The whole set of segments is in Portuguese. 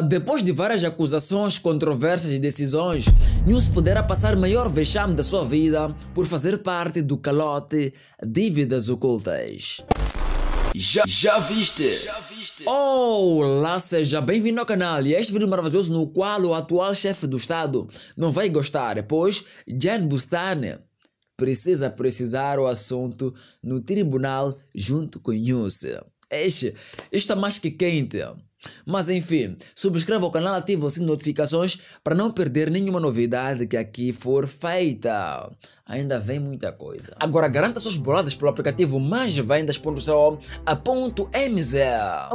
Depois de várias acusações, controvérsias e decisões, News poderá passar maior vexame da sua vida por fazer parte do calote Dívidas Ocultas. Já, já viste? Já viste? Olá, seja bem-vindo ao canal e este vídeo maravilhoso no qual o atual chefe do Estado não vai gostar, pois Jan Bustane precisa precisar o assunto no tribunal junto com News. Este está é mais que quente. Mas enfim, subscreva o canal, ative o sino de notificações para não perder nenhuma novidade que aqui for feita. Ainda vem muita coisa. Agora garanta suas boladas pelo aplicativo mais vendas.co a ponto .mz.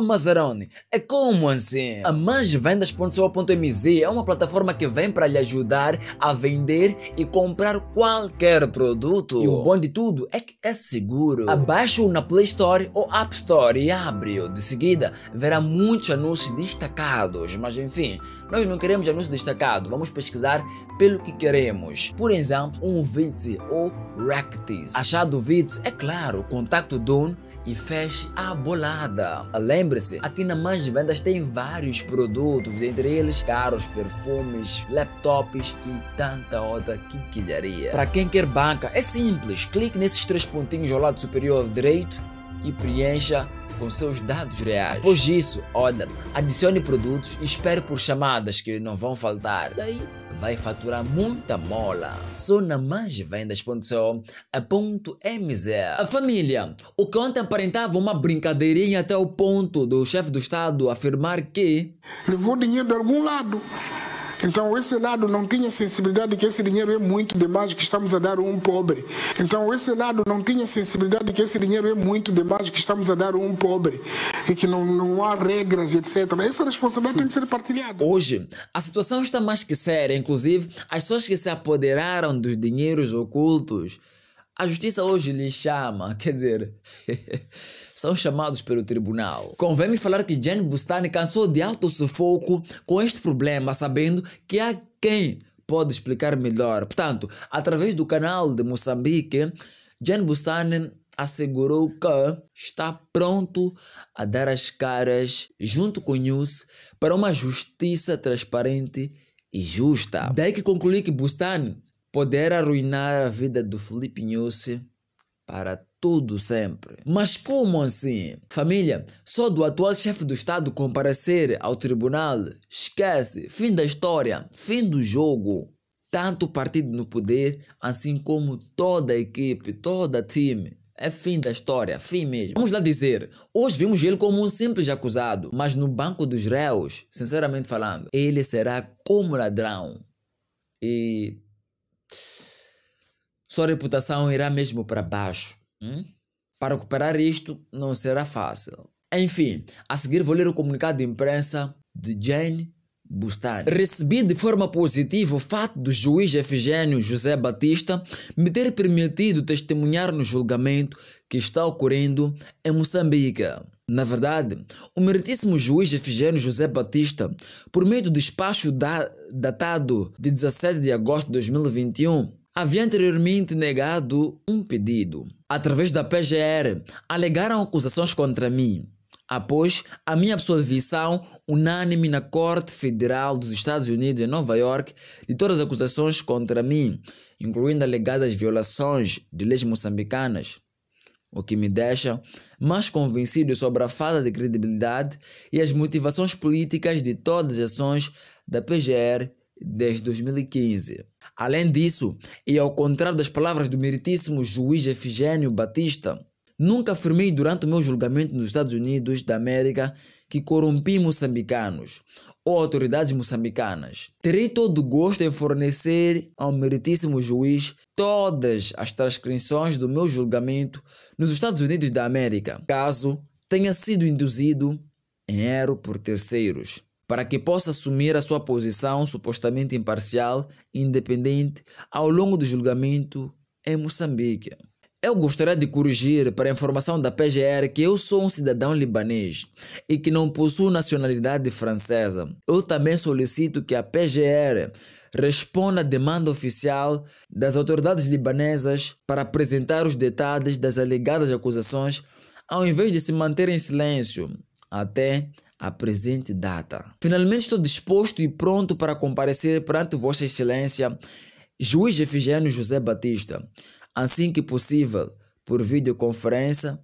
Mazarone, é como assim? A mais vendas.co.mz é uma plataforma que vem para lhe ajudar a vender e comprar qualquer produto. E o bom de tudo é que é seguro. abaixo na Play Store ou App Store e abre-o. De seguida, verá muitos anúncios destacados, mas enfim, nós não queremos anúncio destacado, vamos pesquisar pelo que queremos. Por exemplo, um VITS ou Rectis. Achado o VIT, é claro, contacto o e feche a bolada. Lembre-se, aqui na Mais Vendas tem vários produtos, dentre eles carros, perfumes, laptops e tanta outra quiquilharia. Para quem quer banca, é simples, clique nesses três pontinhos ao lado superior direito e preencha com seus dados reais. Após isso, olha, adicione produtos e espere por chamadas que não vão faltar. Daí vai faturar muita mola. Só na masvendas.co.mz A família, o que ontem aparentava uma brincadeirinha até o ponto do chefe do Estado afirmar que... Levou dinheiro de algum lado. Então, esse lado não tinha sensibilidade que esse dinheiro é muito demais que estamos a dar a um pobre. Então, esse lado não tinha sensibilidade que esse dinheiro é muito demais que estamos a dar a um pobre e que não, não há regras, etc. Essa responsabilidade tem que ser partilhada. Hoje, a situação está mais que séria. Inclusive, as pessoas que se apoderaram dos dinheiros ocultos a justiça hoje lhe chama, quer dizer, são chamados pelo tribunal. Convém-me falar que Jane Bustani cansou de alto sufoco com este problema, sabendo que há quem pode explicar melhor. Portanto, através do canal de Moçambique, Jane Bustani assegurou que está pronto a dar as caras junto com News para uma justiça transparente e justa. Daí que concluí que Bustani poder arruinar a vida do Felipe Nussi para tudo sempre. Mas como assim? Família, só do atual chefe do Estado comparecer ao tribunal. Esquece, fim da história, fim do jogo. Tanto o partido no poder, assim como toda a equipe, toda a time. É fim da história, fim mesmo. Vamos lá dizer, hoje vimos ele como um simples acusado, mas no banco dos réus, sinceramente falando, ele será como ladrão. E sua reputação irá mesmo para baixo. Hum? Para recuperar isto não será fácil. Enfim, a seguir vou ler o comunicado de imprensa de Jane Bustani. Recebi de forma positiva o fato do juiz Efigênio José Batista me ter permitido testemunhar no julgamento que está ocorrendo em Moçambique. Na verdade, o meritíssimo juiz Efigênio José Batista, por meio do despacho da, datado de 17 de agosto de 2021, havia anteriormente negado um pedido. Através da PGR, alegaram acusações contra mim após a minha absolvição unânime na Corte Federal dos Estados Unidos em Nova York de todas as acusações contra mim, incluindo alegadas violações de leis moçambicanas, o que me deixa mais convencido sobre a falta de credibilidade e as motivações políticas de todas as ações da PGR desde 2015. Além disso, e ao contrário das palavras do meritíssimo juiz Efigênio Batista, Nunca afirmei durante o meu julgamento nos Estados Unidos da América que corrompi moçambicanos ou autoridades moçambicanas. Terei todo o gosto em fornecer ao meritíssimo juiz todas as transcrições do meu julgamento nos Estados Unidos da América, caso tenha sido induzido em erro por terceiros, para que possa assumir a sua posição supostamente imparcial e independente ao longo do julgamento em Moçambique. Eu gostaria de corrigir para a informação da PGR que eu sou um cidadão libanês e que não possuo nacionalidade francesa. Eu também solicito que a PGR responda à demanda oficial das autoridades libanesas para apresentar os detalhes das alegadas acusações, ao invés de se manter em silêncio até a presente data. Finalmente estou disposto e pronto para comparecer perante Vossa Excelência Juiz Efigênio José Batista assim que possível, por videoconferência,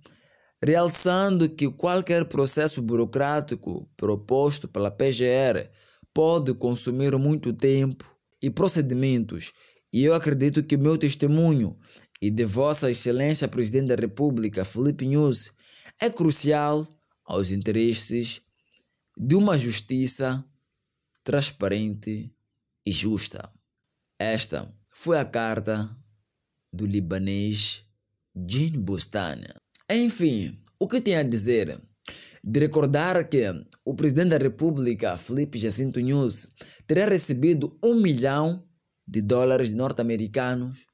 realçando que qualquer processo burocrático proposto pela PGR pode consumir muito tempo e procedimentos, e eu acredito que o meu testemunho e de Vossa Excelência Presidente da República, Felipe News, é crucial aos interesses de uma justiça transparente e justa. Esta foi a carta do libanês Jean Bustan. Enfim, o que tem a dizer? De recordar que o presidente da República, Felipe Jacinto Nunes, terá recebido um milhão de dólares norte-americanos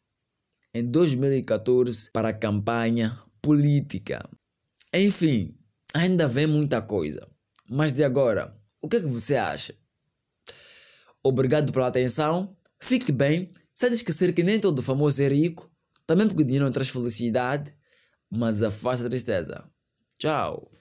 em 2014 para a campanha política. Enfim, ainda vem muita coisa. Mas de agora, o que, é que você acha? Obrigado pela atenção, fique bem sem esquecer que nem todo famoso é rico, também porque dinheiro não traz felicidade, mas afasta a tristeza. Tchau!